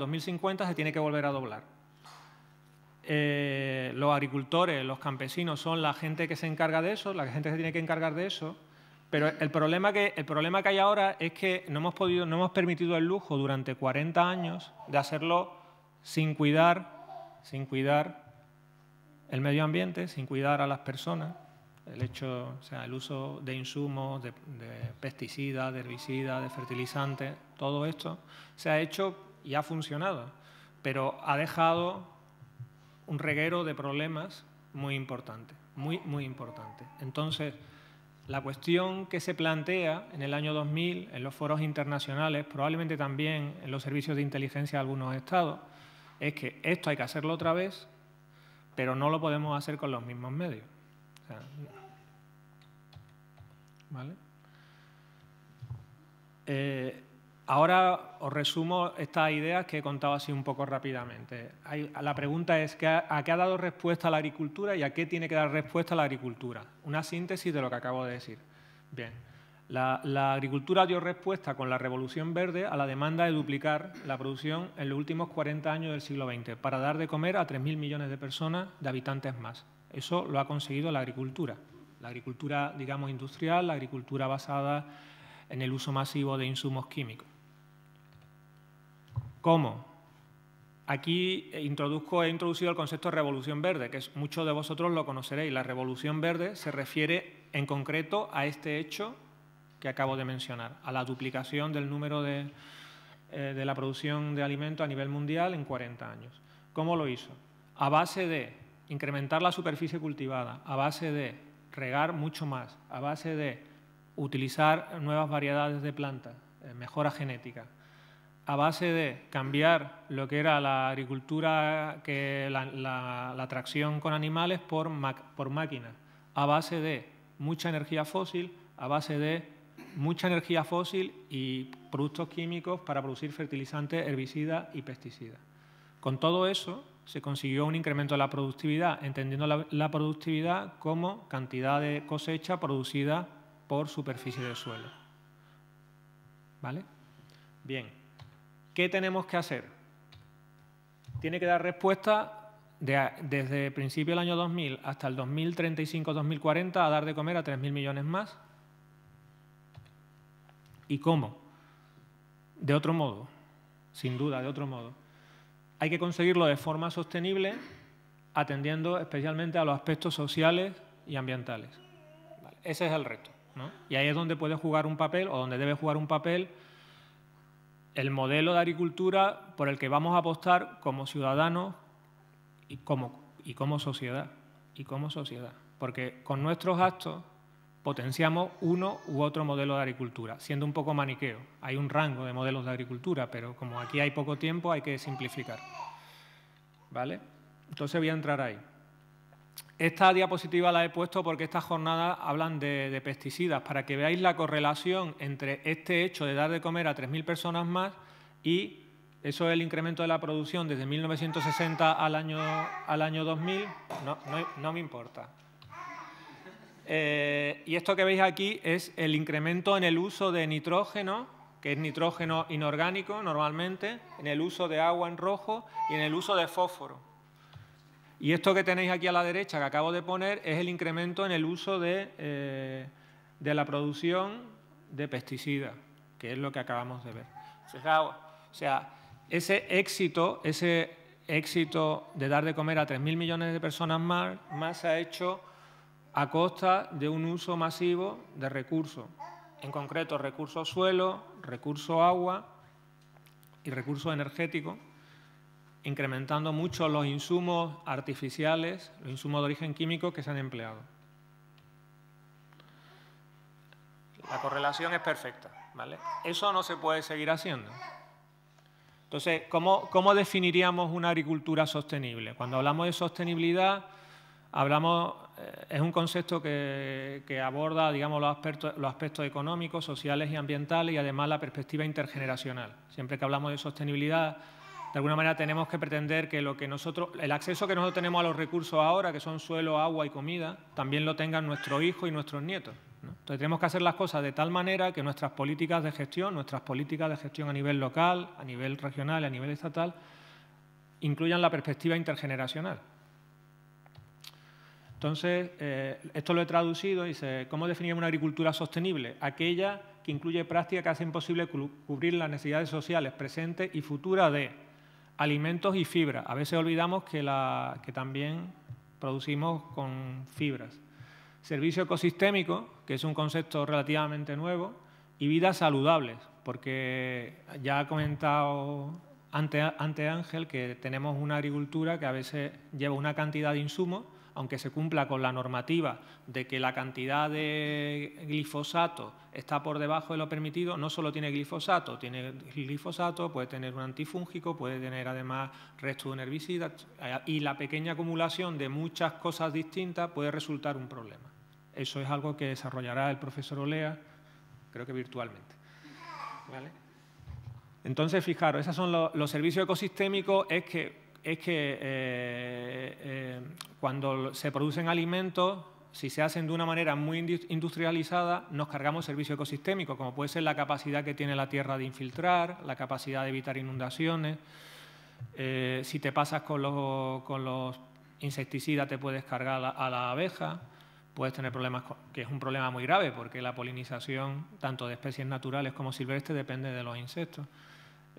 2050 se tiene que volver a doblar. Eh, los agricultores, los campesinos son la gente que se encarga de eso, la gente que se tiene que encargar de eso, pero el problema que, el problema que hay ahora es que no hemos, podido, no hemos permitido el lujo durante 40 años de hacerlo sin cuidar, sin cuidar el medio ambiente, sin cuidar a las personas, el hecho, sea, el uso de insumos, de, de pesticidas, de herbicidas, de fertilizantes, todo esto se ha hecho y ha funcionado, pero ha dejado un reguero de problemas muy importante, muy, muy importante. Entonces, la cuestión que se plantea en el año 2000 en los foros internacionales, probablemente también en los servicios de inteligencia de algunos estados, es que esto hay que hacerlo otra vez, pero no lo podemos hacer con los mismos medios. ¿Vale? Eh, Ahora os resumo estas ideas que he contado así un poco rápidamente. la pregunta es, ¿a qué ha dado respuesta la agricultura y a qué tiene que dar respuesta la agricultura? Una síntesis de lo que acabo de decir. Bien, la, la agricultura dio respuesta con la revolución verde a la demanda de duplicar la producción en los últimos 40 años del siglo XX para dar de comer a 3.000 millones de personas, de habitantes más. Eso lo ha conseguido la agricultura. La agricultura, digamos, industrial, la agricultura basada en el uso masivo de insumos químicos. ¿Cómo? Aquí eh, introduzco, he introducido el concepto de revolución verde, que muchos de vosotros lo conoceréis. La revolución verde se refiere en concreto a este hecho que acabo de mencionar, a la duplicación del número de, eh, la producción de alimentos a nivel mundial en 40 años. ¿Cómo lo hizo? A base de incrementar la superficie cultivada, a base de regar mucho más, a base de utilizar nuevas variedades de plantas, eh, mejora genética, a base de cambiar lo que era la agricultura, que la, tracción con animales por, por máquinas, a base de mucha energía fósil, a base de mucha energía fósil y productos químicos para producir fertilizantes, herbicidas y pesticidas. Con todo eso se consiguió un incremento de la productividad, entendiendo la, la productividad como cantidad de cosecha producida por superficie del suelo. ¿Vale? Bien. ¿Qué tenemos que hacer? Tiene que dar respuesta desde el principio del año 2000 hasta el 2035-2040 a dar de comer a 3.000 millones más. ¿Y cómo? De otro modo, sin duda, de otro modo. Hay que conseguirlo de forma sostenible, atendiendo especialmente a los aspectos sociales y ambientales. ese es el reto. Y ahí es donde puede jugar un papel o donde debe jugar un papel el modelo de agricultura por el que vamos a apostar como ciudadanos y como, y como sociedad. Y como sociedad. Porque con nuestros actos potenciamos uno u otro modelo de agricultura, siendo un poco maniqueo. Hay un rango de modelos de agricultura, pero como aquí hay poco tiempo, hay que simplificar. ¿Vale? Entonces voy a entrar ahí. Esta diapositiva la he puesto porque estas jornadas hablan de, pesticidas, para que veáis la correlación entre este hecho de dar de comer a 3.000 personas más y eso es el incremento de la producción desde 1960 al año, al año 2000. No, no, me importa. Eh, y esto que veis aquí es el incremento en el uso de nitrógeno, que es nitrógeno inorgánico normalmente, en el uso de agua en rojo y en el uso de fósforo. Y esto que tenéis aquí a la derecha, que acabo de poner, es el incremento en el uso de, eh, la producción de pesticidas, que es lo que acabamos de ver. o sea, ese éxito, ese éxito de dar de comer a 3.000 millones de personas más, más se ha hecho a costa de un uso masivo de recursos, en concreto recursos suelo, recursos agua y recursos energéticos incrementando mucho los insumos artificiales, los insumos de origen químico que se han empleado. La correlación es perfecta. ¿vale? Eso no se puede seguir haciendo. Entonces, ¿cómo, definiríamos una agricultura sostenible? Cuando hablamos de sostenibilidad, hablamos, eh, es un concepto que, aborda digamos, los, aspectos, los aspectos económicos, sociales y ambientales y además la perspectiva intergeneracional. Siempre que hablamos de sostenibilidad, de alguna manera tenemos que pretender que lo que nosotros, el acceso que nosotros tenemos a los recursos ahora, que son suelo, agua y comida, también lo tengan nuestro hijo y nuestros nietos. Entonces tenemos que hacer las cosas de tal manera que nuestras políticas de gestión, nuestras políticas de gestión a nivel local, a nivel regional, a nivel estatal, incluyan la perspectiva intergeneracional. Entonces, eh, esto lo he traducido, y dice, ¿cómo definimos una agricultura sostenible? Aquella que incluye prácticas que hacen posible cubrir las necesidades sociales presentes y futuras de Alimentos y fibra. A veces olvidamos que, la, que también producimos con fibras. Servicio ecosistémico, que es un concepto relativamente nuevo, y vidas saludables, porque ya ha comentado ante, ante Ángel que tenemos una agricultura que a veces lleva una cantidad de insumos aunque se cumpla con la normativa de que la cantidad de glifosato está por debajo de lo permitido, no solo tiene glifosato, tiene glifosato, puede tener un antifúngico, puede tener además restos de un y la pequeña acumulación de muchas cosas distintas puede resultar un problema. Eso es algo que desarrollará el profesor Olea, creo que virtualmente. ¿Vale? Entonces, fijaros, esos son los, los servicios ecosistémicos, es que es que eh, eh, cuando se producen alimentos, si se hacen de una manera muy industrializada, nos cargamos servicios ecosistémico, como puede ser la capacidad que tiene la tierra de infiltrar, la capacidad de evitar inundaciones. Eh, si te pasas con los, insecticidas, te puedes cargar a la, abeja. Puedes tener problemas, que es un problema muy grave, porque la polinización, tanto de especies naturales como silvestres, depende de los insectos.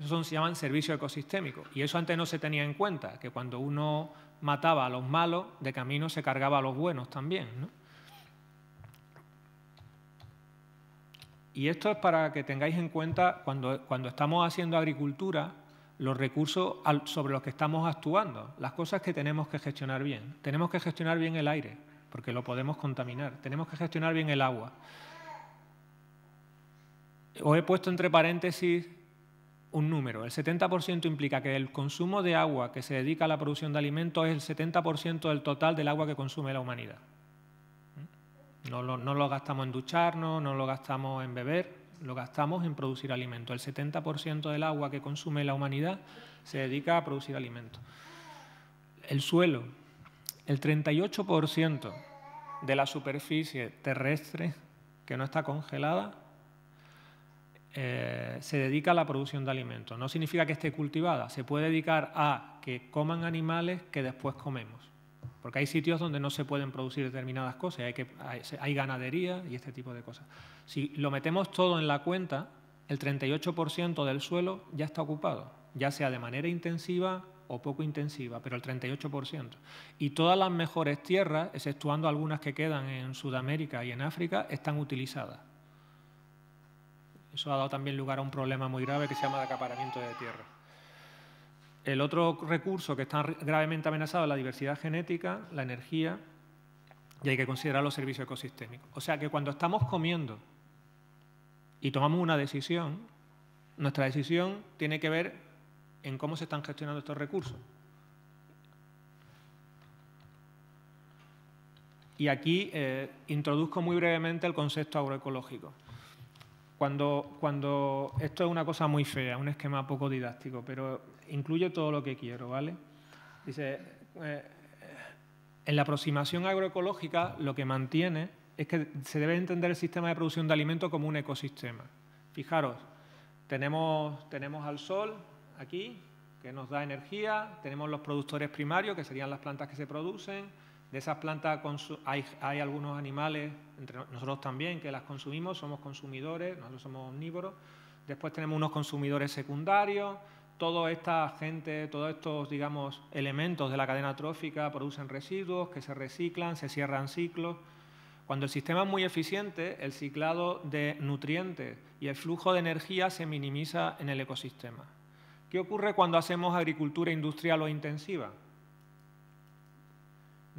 Eso se llaman servicio ecosistémicos. Y eso antes no se tenía en cuenta, que cuando uno mataba a los malos, de camino se cargaba a los buenos también. Y esto es para que tengáis en cuenta cuando, cuando estamos haciendo agricultura, los recursos sobre los que estamos actuando, las cosas que tenemos que gestionar bien. Tenemos que gestionar bien el aire, porque lo podemos contaminar. Tenemos que gestionar bien el agua. Os he puesto entre paréntesis un número. El 70% implica que el consumo de agua que se dedica a la producción de alimentos es el 70% del total del agua que consume la humanidad. No lo, gastamos en ducharnos, no lo gastamos en beber, lo gastamos en producir alimentos. El 70% del agua que consume la humanidad se dedica a producir alimentos. El suelo, el 38% de la superficie terrestre que no está congelada eh, se dedica a la producción de alimentos. No significa que esté cultivada, se puede dedicar a que coman animales que después comemos. Porque hay sitios donde no se pueden producir determinadas cosas, hay, que, hay, hay ganadería y este tipo de cosas. Si lo metemos todo en la cuenta, el 38% del suelo ya está ocupado, ya sea de manera intensiva o poco intensiva, pero el 38%. Y todas las mejores tierras, exceptuando algunas que quedan en Sudamérica y en África, están utilizadas. Eso ha dado también lugar a un problema muy grave que se llama de acaparamiento de tierra. El otro recurso que está gravemente amenazado es la diversidad genética, la energía, y hay que considerar los servicios ecosistémicos. O sea que cuando estamos comiendo y tomamos una decisión, nuestra decisión tiene que ver en cómo se están gestionando estos recursos. Y aquí eh, introduzco muy brevemente el concepto agroecológico. Cuando, cuando esto es una cosa muy fea, un esquema poco didáctico, pero incluye todo lo que quiero, ¿vale? Dice, eh, en la aproximación agroecológica lo que mantiene es que se debe entender el sistema de producción de alimentos como un ecosistema. Fijaros, tenemos, tenemos al sol aquí, que nos da energía, tenemos los productores primarios, que serían las plantas que se producen, de esas plantas hay, algunos animales, entre nosotros también, que las consumimos, somos consumidores, nosotros somos omnívoros. Después tenemos unos consumidores secundarios. Toda esta gente, todos estos, digamos, elementos de la cadena trófica producen residuos que se reciclan, se cierran ciclos. Cuando el sistema es muy eficiente, el ciclado de nutrientes y el flujo de energía se minimiza en el ecosistema. ¿Qué ocurre cuando hacemos agricultura industrial o intensiva?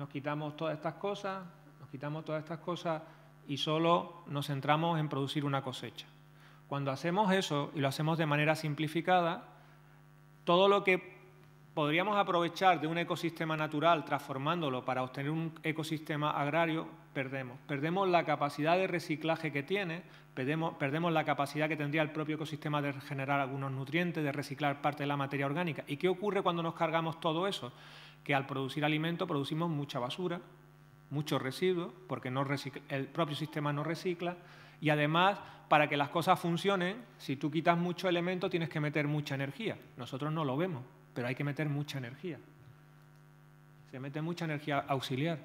nos quitamos todas estas cosas, nos quitamos todas estas cosas y solo nos centramos en producir una cosecha. Cuando hacemos eso y lo hacemos de manera simplificada, todo lo que podríamos aprovechar de un ecosistema natural transformándolo para obtener un ecosistema agrario, perdemos. Perdemos la capacidad de reciclaje que tiene, perdemos, perdemos la capacidad que tendría el propio ecosistema de generar algunos nutrientes, de reciclar parte de la materia orgánica. ¿Y qué ocurre cuando nos cargamos todo eso? que al producir alimento producimos mucha basura, muchos residuos, porque el propio sistema no recicla, y además, para que las cosas funcionen, si tú quitas mucho elemento, tienes que meter mucha energía. Nosotros no lo vemos, pero hay que meter mucha energía. Se mete mucha energía auxiliar,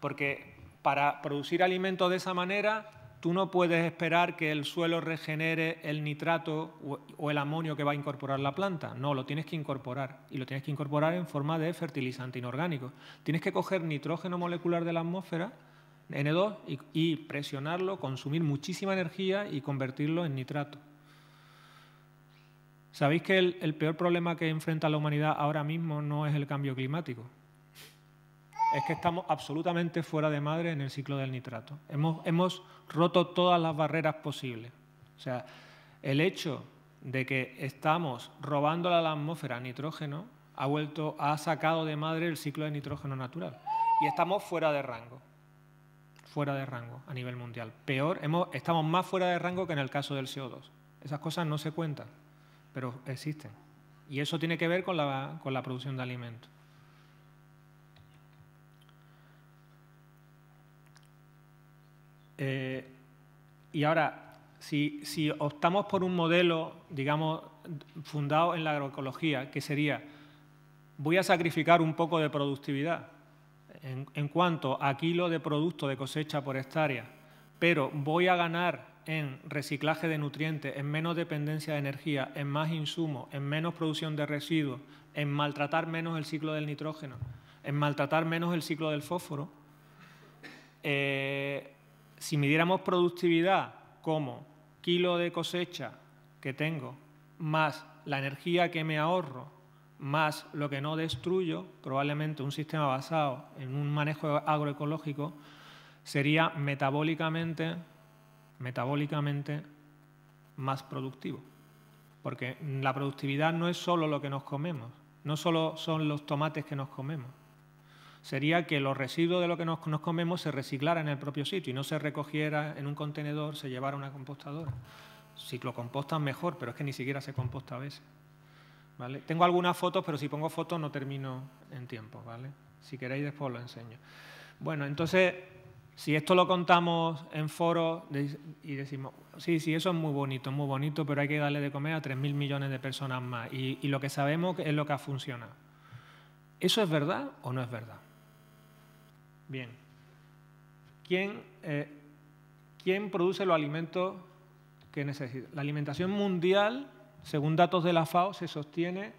porque para producir alimento de esa manera tú no puedes esperar que el suelo regenere el nitrato o el amonio que va a incorporar la planta. No, lo tienes que incorporar. Y lo tienes que incorporar en forma de fertilizante inorgánico. Tienes que coger nitrógeno molecular de la atmósfera, N2, y, presionarlo, consumir muchísima energía y convertirlo en nitrato. ¿Sabéis que el peor problema que enfrenta la humanidad ahora mismo no es el cambio climático? es que estamos absolutamente fuera de madre en el ciclo del nitrato. Hemos, hemos roto todas las barreras posibles. O sea, el hecho de que estamos robando a la atmósfera nitrógeno ha vuelto, ha sacado de madre el ciclo de nitrógeno natural. Y estamos fuera de rango. Fuera de rango a nivel mundial. Peor, hemos, estamos más fuera de rango que en el caso del CO2. Esas cosas no se cuentan, pero existen. Y eso tiene que ver con la, con la producción de alimentos. Eh, y ahora, si, optamos por un modelo, digamos, fundado en la agroecología, que sería, voy a sacrificar un poco de productividad en, cuanto a kilo de producto de cosecha por hectárea, pero voy a ganar en reciclaje de nutrientes, en menos dependencia de energía, en más insumo, en menos producción de residuos, en maltratar menos el ciclo del nitrógeno, en maltratar menos el ciclo del fósforo, eh, si midiéramos productividad como kilo de cosecha que tengo, más la energía que me ahorro, más lo que no destruyo, probablemente un sistema basado en un manejo agroecológico, sería metabólicamente, metabólicamente más productivo. Porque la productividad no es solo lo que nos comemos, no solo son los tomates que nos comemos sería que los residuos de lo que nos, comemos se reciclaran en el propio sitio y no se recogiera en un contenedor, se llevara a una compostadora. Si lo compostan mejor, pero es que ni siquiera se composta a veces. ¿Vale? Tengo algunas fotos, pero si pongo fotos no termino en tiempo, ¿vale? Si queréis después lo enseño. Bueno, entonces, si esto lo contamos en foros y decimos, sí, sí, eso es muy bonito, muy bonito, pero hay que darle de comer a 3.000 millones de personas más y, y lo que sabemos es lo que ha funcionado. ¿Eso es verdad o no es verdad? Bien. ¿Quién, eh, produce los alimentos que necesita? La alimentación mundial, según datos de la FAO, se sostiene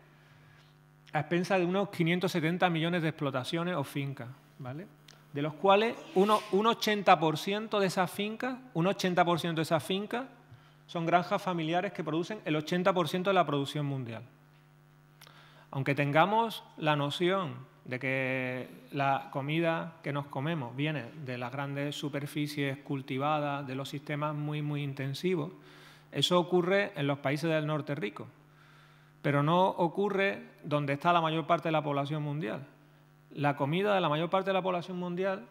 a expensas de unos 570 millones de explotaciones o fincas, ¿vale? De los cuales un 80% de esas fincas, un 80% de esas fincas son granjas familiares que producen el 80% de la producción mundial. Aunque tengamos la noción de que la comida que nos comemos viene de las grandes superficies cultivadas, de los sistemas muy, muy intensivos. Eso ocurre en los países del norte rico, pero no ocurre donde está la mayor parte de la población mundial. La comida de la mayor parte de la población mundial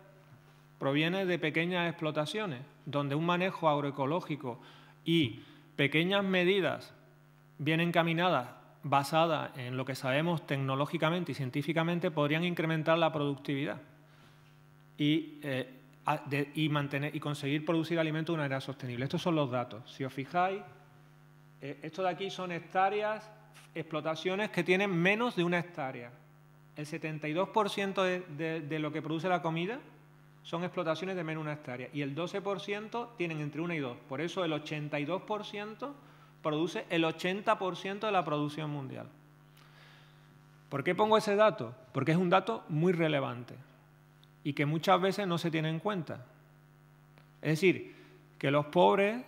proviene de pequeñas explotaciones, donde un manejo agroecológico y pequeñas medidas bien encaminadas basada en lo que sabemos tecnológicamente y científicamente podrían incrementar la productividad y, eh, y, mantener, y conseguir producir alimentos de una manera sostenible. Estos son los datos. Si os fijáis, eh, esto de aquí son hectáreas, explotaciones que tienen menos de una hectárea. El 72% de, de, de lo que produce la comida son explotaciones de menos de una hectárea y el 12% tienen entre una y dos. Por eso el 82% produce el 80% de la producción mundial. ¿Por qué pongo ese dato? Porque es un dato muy relevante y que muchas veces no se tiene en cuenta. Es decir, que los pobres,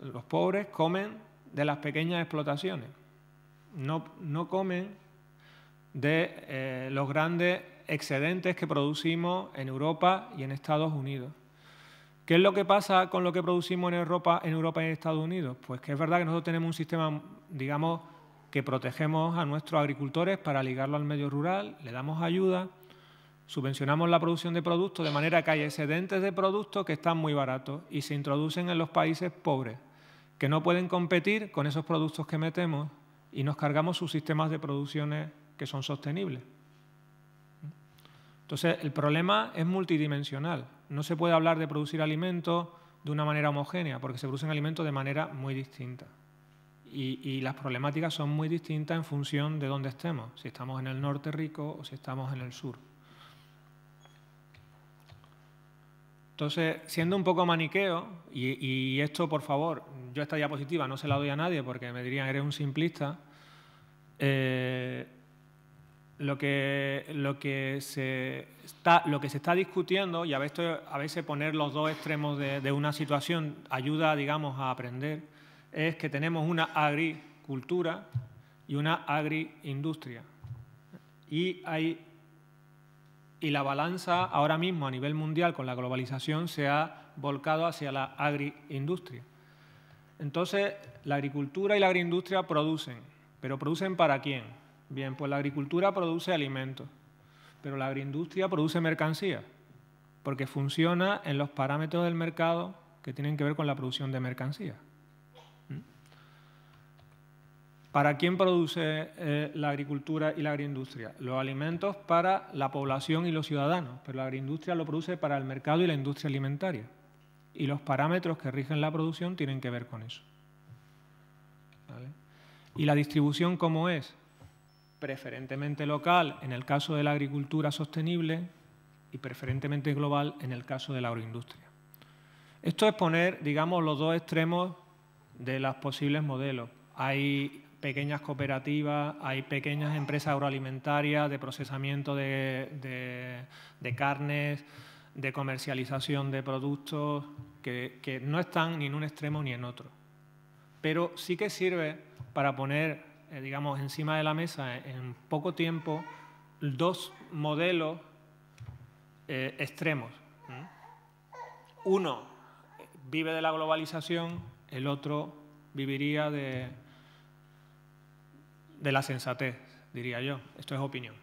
los pobres comen de las pequeñas explotaciones, no, no comen de eh, los grandes excedentes que producimos en Europa y en Estados Unidos. ¿Qué es lo que pasa con lo que producimos en Europa, en Europa y en Estados Unidos? Pues que es verdad que nosotros tenemos un sistema, digamos, que protegemos a nuestros agricultores para ligarlo al medio rural, le damos ayuda, subvencionamos la producción de productos de manera que hay excedentes de productos que están muy baratos y se introducen en los países pobres, que no pueden competir con esos productos que metemos y nos cargamos sus sistemas de producciones que son sostenibles. Entonces, el problema es multidimensional no se puede hablar de producir alimentos de una manera homogénea, porque se producen alimentos de manera muy distinta. Y, las problemáticas son muy distintas en función de dónde estemos, si estamos en el norte rico o si estamos en el sur. Entonces, siendo un poco maniqueo, y, esto, por favor, yo esta diapositiva no se la doy a nadie porque me dirían, eres un simplista, eh, lo que, lo que, se, está, lo que se está discutiendo, y a veces, a veces poner los dos extremos de, una situación ayuda, digamos, a aprender, es que tenemos una agricultura y una agriindustria. Y, y la balanza ahora mismo a nivel mundial con la globalización se ha volcado hacia la agriindustria. Entonces, la agricultura y la agroindustria producen, pero producen para quién? Bien, pues la agricultura produce alimentos, pero la agroindustria produce mercancía, porque funciona en los parámetros del mercado que tienen que ver con la producción de mercancía. ¿Mm? ¿Para quién produce eh, la agricultura y la agroindustria? Los alimentos para la población y los ciudadanos, pero la agroindustria lo produce para el mercado y la industria alimentaria. Y los parámetros que rigen la producción tienen que ver con eso. ¿Y la distribución cómo es? preferentemente local en el caso de la agricultura sostenible y preferentemente global en el caso de la agroindustria. Esto es poner, digamos, los dos extremos de los posibles modelos. Hay pequeñas cooperativas, hay pequeñas empresas agroalimentarias de procesamiento de, carnes, de comercialización de productos, que, que no están ni en un extremo ni en otro. Pero sí que sirve para poner eh, digamos, encima de la mesa en poco tiempo dos modelos eh, extremos. Uno vive de la globalización, el otro viviría de, de la sensatez, diría yo. Esto es opinión.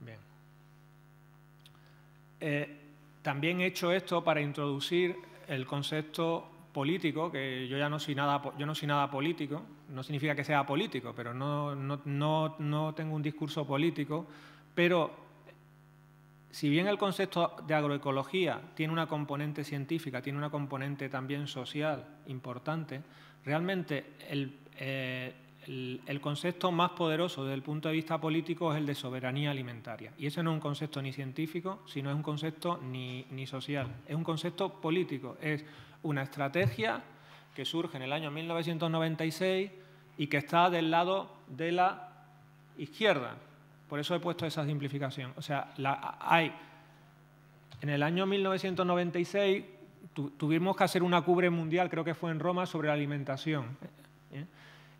Bien. Eh, también he hecho esto para introducir el concepto político, que yo ya no soy nada, yo no soy nada político, no significa que sea político, pero no, no, tengo un discurso político, pero eh, si bien el concepto de agroecología tiene una componente científica, tiene una componente también social importante, realmente eh, el, concepto más poderoso desde el punto de vista político es el de soberanía alimentaria. Y ese no es un concepto ni científico, sino es un concepto ni, social, es un concepto político. Es una estrategia que surge en el año 1996 y que está del lado de la izquierda. Por eso he puesto esa simplificación. O sea, la, hay, en el año 1996 tuvimos que hacer una cumbre mundial, creo que fue en Roma, sobre la alimentación. ¿eh?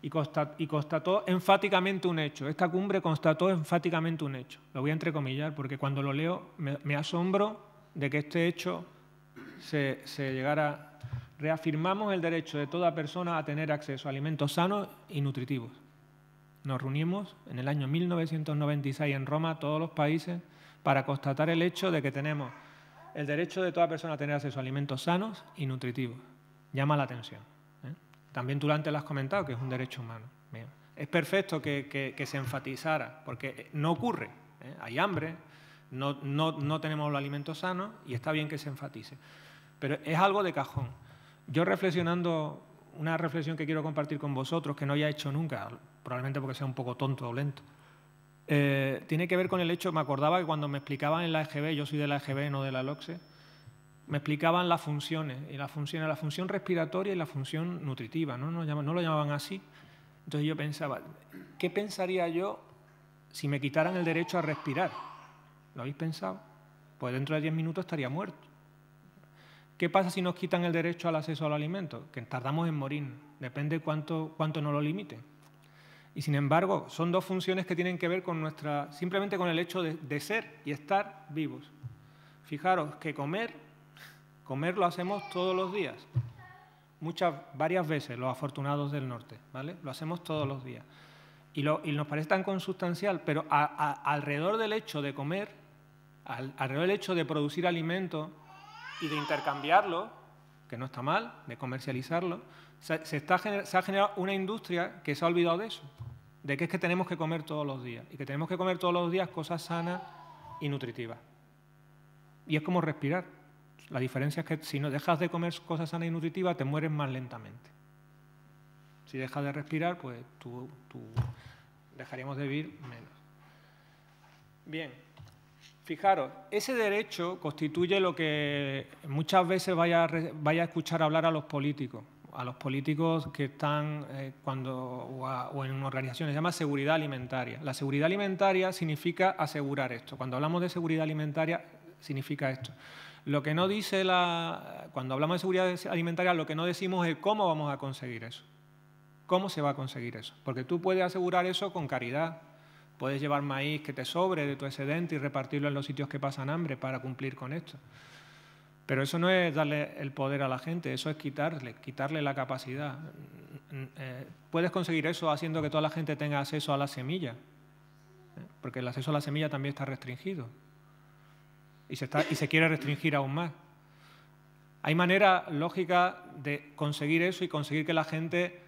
Y, constató, enfáticamente un hecho. Esta cumbre constató enfáticamente un hecho. Lo voy a entrecomillar porque cuando lo leo me, asombro de que este hecho se, se llegara reafirmamos el derecho de toda persona a tener acceso a alimentos sanos y nutritivos. Nos reunimos en el año 1996 en Roma, todos los países, para constatar el hecho de que tenemos el derecho de toda persona a tener acceso a alimentos sanos y nutritivos. Llama la atención. ¿eh? También tú antes lo has comentado, que es un derecho humano. Es perfecto que, se enfatizara, porque eh, no ocurre. ¿eh? Hay hambre, no, no, no tenemos los alimentos sanos y está bien que se enfatice. Pero es algo de cajón. Yo reflexionando, una reflexión que quiero compartir con vosotros, que no haya hecho nunca, probablemente porque sea un poco tonto o lento, eh, tiene que ver con el hecho, me acordaba que cuando me explicaban en la EGB, yo soy de la EGB, no de la LOCSE, me explicaban las funciones, y las la función respiratoria y la función nutritiva, ¿no? No, no lo llamaban así. Entonces yo pensaba, ¿qué pensaría yo si me quitaran el derecho a respirar? ¿Lo habéis pensado? Pues dentro de 10 minutos estaría muerto. ¿Qué pasa si nos quitan el derecho al acceso al alimento? Que tardamos en morir, depende cuánto, cuánto nos lo limiten. Y sin embargo, son dos funciones que tienen que ver con nuestra, simplemente con el hecho de, ser y estar vivos. Fijaros que comer, comer lo hacemos todos los días, muchas, varias veces, los afortunados del norte, ¿vale? Lo hacemos todos los días. Y, lo, nos parece tan consustancial, pero alrededor del hecho de comer, alrededor del hecho de producir alimento, y de intercambiarlo, que no está mal, de comercializarlo, se, está, ha generado una industria que se ha olvidado de eso, de que es que tenemos que comer todos los días y que tenemos que comer todos los días cosas sanas y nutritivas. Y es como respirar. La diferencia es que si no dejas de comer cosas sanas y nutritivas, te mueres más lentamente. Si dejas de respirar, pues tú, tú dejaríamos de vivir menos. Bien, Fijaros, ese derecho constituye lo que muchas veces vaya, vaya a escuchar hablar a los políticos, a los políticos que están eh, cuando, o, o, en organizaciones, se llama seguridad alimentaria. La seguridad alimentaria significa asegurar esto. Cuando hablamos de seguridad alimentaria, significa esto. Lo que no dice la. Cuando hablamos de seguridad alimentaria, lo que no decimos es cómo vamos a conseguir eso. ¿Cómo se va a conseguir eso? Porque tú puedes asegurar eso con caridad, Puedes llevar maíz que te sobre de tu excedente y repartirlo en los sitios que pasan hambre para cumplir con esto. Pero eso no es darle el poder a la gente, eso es quitarle, quitarle la capacidad. Mm, eh, puedes conseguir eso haciendo que toda la gente tenga acceso a la semilla, ¿eh? porque el acceso a la semilla también está restringido y se, está, y se quiere restringir aún más. Hay manera lógica de conseguir eso y conseguir que la gente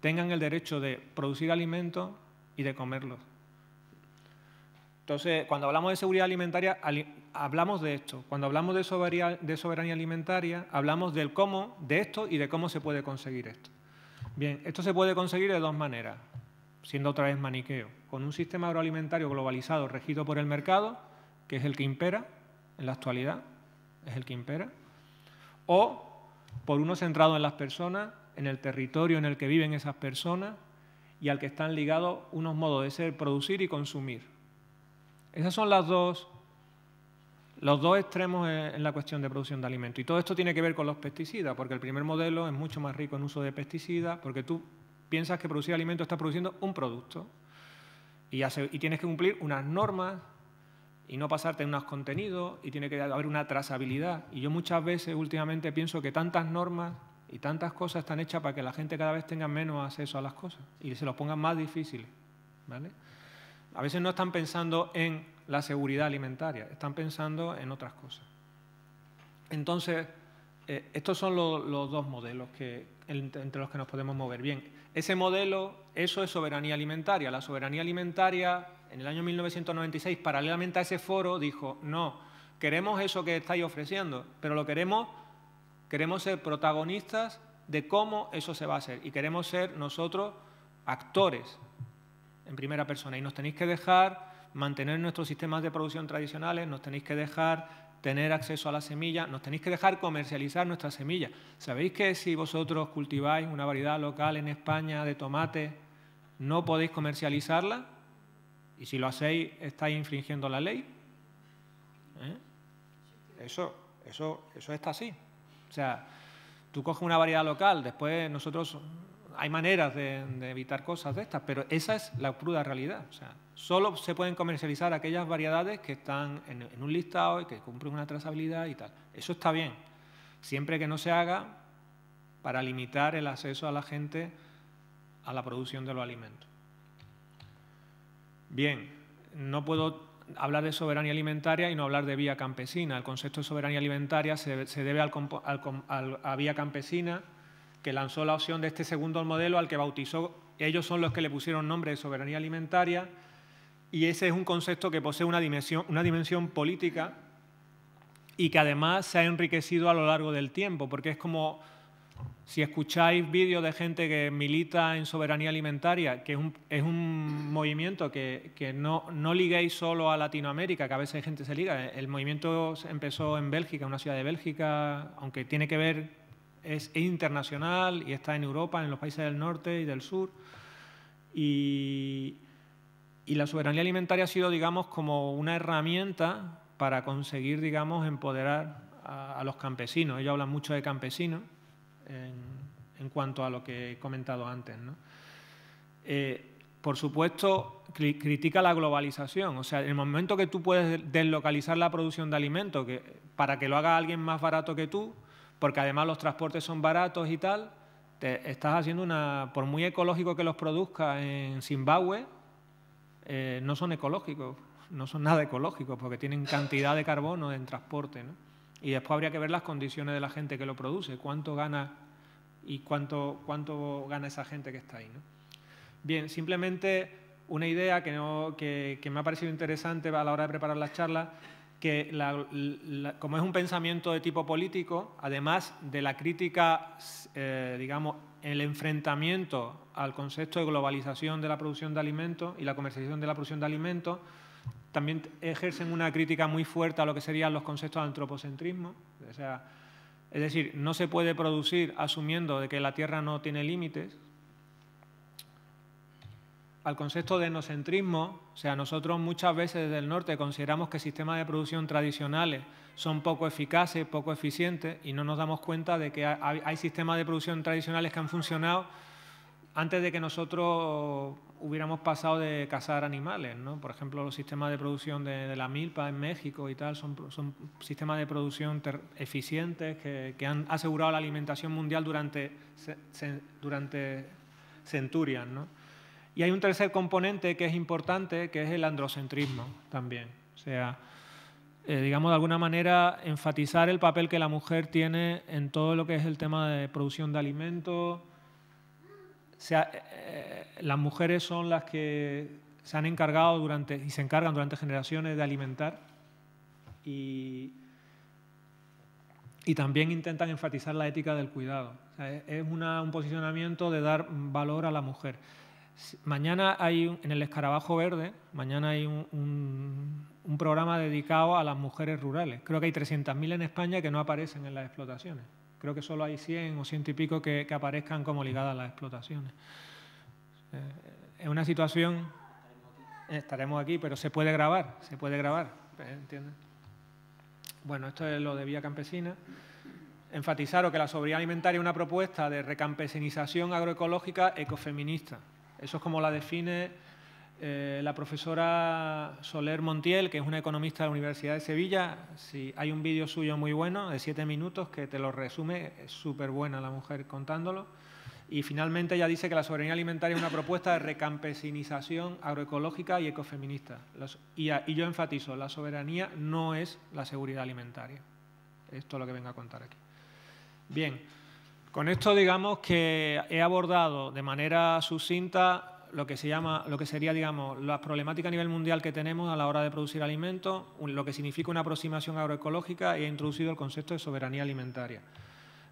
tenga el derecho de producir alimentos y de comerlos. Entonces, cuando hablamos de seguridad alimentaria, hablamos de esto. Cuando hablamos de soberanía, alimentaria, hablamos del cómo, de esto y de cómo se puede conseguir esto. Bien, esto se puede conseguir de dos maneras, siendo otra vez maniqueo. Con un sistema agroalimentario globalizado regido por el mercado, que es el que impera en la actualidad, es el que impera, o por uno centrado en las personas, en el territorio en el que viven esas personas y al que están ligados unos modos de ser, producir y consumir esos son las dos, los dos extremos en la cuestión de producción de alimentos. Y todo esto tiene que ver con los pesticidas, porque el primer modelo es mucho más rico en uso de pesticidas, porque tú piensas que producir alimentos está produciendo un producto y, tienes que cumplir unas normas y no pasarte unos contenidos y tiene que haber una trazabilidad. Y yo muchas veces últimamente pienso que tantas normas y tantas cosas están hechas para que la gente cada vez tenga menos acceso a las cosas y se los pongan más difíciles. ¿vale? A veces no están pensando en la seguridad alimentaria, están pensando en otras cosas. Entonces, eh, estos son los dos modelos que, entre los que nos podemos mover. Bien, ese modelo, eso es soberanía alimentaria. La soberanía alimentaria, en el año 1996, paralelamente a ese foro, dijo, no, queremos eso que estáis ofreciendo, pero lo queremos, queremos ser protagonistas de cómo eso se va a hacer y queremos ser nosotros actores en primera persona y nos tenéis que dejar mantener nuestros sistemas de producción tradicionales, nos tenéis que dejar tener acceso a la semilla, nos tenéis que dejar comercializar nuestras semillas. ¿Sabéis que si vosotros cultiváis una variedad local en España de tomate, no podéis comercializarla? Y si lo hacéis, estáis infringiendo la ley. ¿Eh? Eso, eso, eso está así. O sea, tú coges una variedad local, después nosotros hay maneras de, evitar cosas de estas, pero esa es la cruda realidad. O sea, solo se pueden comercializar aquellas variedades que están en, un listado y que cumplen una trazabilidad y tal. Eso está bien, siempre que no se haga para limitar el acceso a la gente a la producción de los alimentos. Bien, no puedo hablar de soberanía alimentaria y no hablar de vía campesina. El concepto de soberanía alimentaria se, debe al, a vía campesina que lanzó la opción de este segundo modelo al que bautizó, ellos son los que le pusieron nombre de soberanía alimentaria, y ese es un concepto que posee una dimensión, una dimensión política y que además se ha enriquecido a lo largo del tiempo, porque es como si escucháis vídeos de gente que milita en soberanía alimentaria, que es un, movimiento que, no, no liguéis solo a Latinoamérica, que a veces hay gente se liga. El movimiento empezó en Bélgica, una ciudad de Bélgica, aunque tiene que ver es internacional y está en Europa, en los países del norte y del sur. Y, la soberanía alimentaria ha sido, digamos, como una herramienta para conseguir, digamos, empoderar a, los campesinos. Ellos hablan mucho de campesinos en, cuanto a lo que he comentado antes. Eh, por supuesto, critica la globalización. O sea, en el momento que tú puedes deslocalizar la producción de alimentos que, para que lo haga alguien más barato que tú, porque además los transportes son baratos y tal, estás haciendo una, por muy ecológico que los produzca en Zimbabue, eh, no son ecológicos, no son nada ecológicos, porque tienen cantidad de carbono en transporte. ¿no? Y después habría que ver las condiciones de la gente que lo produce, cuánto gana y cuánto, cuánto gana esa gente que está ahí. ¿no? Bien, simplemente una idea que, no, que me ha parecido interesante a la hora de preparar las charlas que como es un pensamiento de tipo político, además de la crítica, eh, digamos, el enfrentamiento al concepto de globalización de la producción de alimentos y la comercialización de la producción de alimentos, también ejercen una crítica muy fuerte a lo que serían los conceptos de antropocentrismo. es decir, no se puede producir asumiendo de que la Tierra no tiene límites, al concepto de nocentrismo, o sea, nosotros muchas veces desde el norte consideramos que sistemas de producción tradicionales son poco eficaces, poco eficientes, y no nos damos cuenta de que hay, sistemas de producción tradicionales que han funcionado antes de que nosotros hubiéramos pasado de cazar animales, ¿no? Por ejemplo, los sistemas de producción de, la milpa en México y tal son, sistemas de producción eficientes que, han asegurado la alimentación mundial durante, durante centurias, ¿no? Y hay un tercer componente que es importante, que es el androcentrismo también. O sea, eh, digamos de alguna manera, enfatizar el papel que la mujer tiene en todo lo que es el tema de producción de alimentos. sea, eh, eh, las mujeres son las que se han encargado durante, y se encargan durante generaciones de alimentar. Y, también intentan enfatizar la ética del cuidado. es un posicionamiento de dar valor a la mujer. Mañana hay en el Escarabajo Verde, mañana hay un, programa dedicado a las mujeres rurales. Creo que hay 300.000 en España que no aparecen en las explotaciones. Creo que solo hay 100 o 100 y pico que, aparezcan como ligadas a las explotaciones. Eh, es una situación... Eh, estaremos aquí, pero se puede grabar, se puede grabar, ¿eh? ¿entiendes? Bueno, esto es lo de Vía Campesina Enfatizaros que la soberanía alimentaria es una propuesta de recampesinización agroecológica ecofeminista. Eso es como la define eh, la profesora Soler Montiel, que es una economista de la Universidad de Sevilla. hay un vídeo suyo muy bueno, de siete minutos, que te lo resume. Es súper buena la mujer contándolo. Y finalmente ella dice que la soberanía alimentaria es una propuesta de recampesinización agroecológica y ecofeminista. y, y yo enfatizo, la soberanía no es la seguridad alimentaria. Esto es lo que vengo a contar aquí. Bien. Con esto digamos que he abordado de manera sucinta lo que, se llama, lo que sería digamos, las problemáticas a nivel mundial que tenemos a la hora de producir alimentos, lo que significa una aproximación agroecológica y he introducido el concepto de soberanía alimentaria.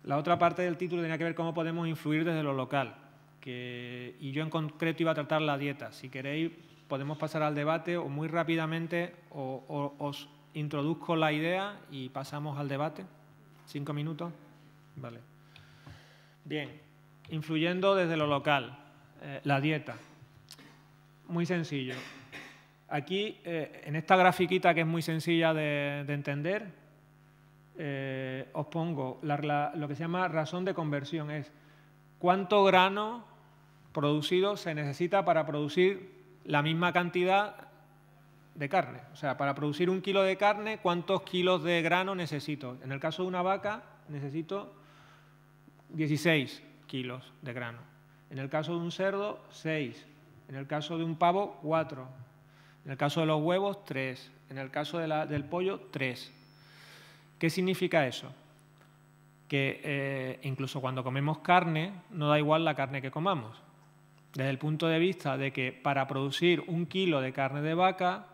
La otra parte del título tenía que ver cómo podemos influir desde lo local, y yo en concreto iba a tratar la dieta. Si queréis podemos pasar al debate o muy rápidamente os introduzco la idea y pasamos al debate. ¿Cinco minutos? Vale. Bien, influyendo desde lo local, eh, la dieta. Muy sencillo. Aquí, eh, en esta grafiquita que es muy sencilla de, entender, eh, os pongo lo que se llama razón de conversión. Es cuánto grano producido se necesita para producir la misma cantidad de carne. O sea, para producir un kilo de carne, ¿cuántos kilos de grano necesito? En el caso de una vaca, necesito 16 kilos de grano. En el caso de un cerdo, 6. En el caso de un pavo, 4. En el caso de los huevos, 3. En el caso del pollo, 3. ¿Qué significa eso? Que eh, incluso cuando comemos carne, no da igual la carne que comamos. Desde el punto de vista de que para producir un kilo de carne de vaca